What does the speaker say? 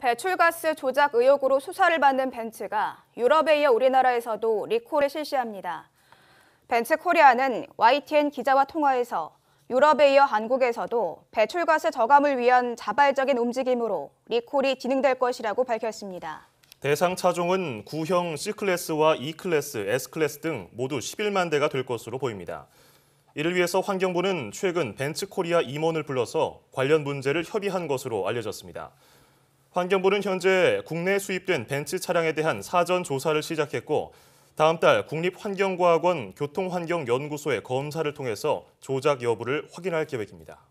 배출가스 조작 의혹으로 수사를 받는 벤츠가 유럽에 이어 우리나라에서도 리콜을 실시합니다. 벤츠 코리아는 YTN 기자와 통화에서 유럽에 이어 한국에서도 배출가스 저감을 위한 자발적인 움직임으로 리콜이 진행될 것이라고 밝혔습니다. 대상 차종은 구형 C클래스와 E클래스, S클래스 등 모두 11만 대가 될 것으로 보입니다. 이를 위해서 환경부는 최근 벤츠코리아 임원을 불러서 관련 문제를 협의한 것으로 알려졌습니다. 환경부는 현재 국내 수입된 벤츠 차량에 대한 사전 조사를 시작했고 다음 달 국립환경과학원 교통환경연구소의 검사를 통해서 조작 여부를 확인할 계획입니다.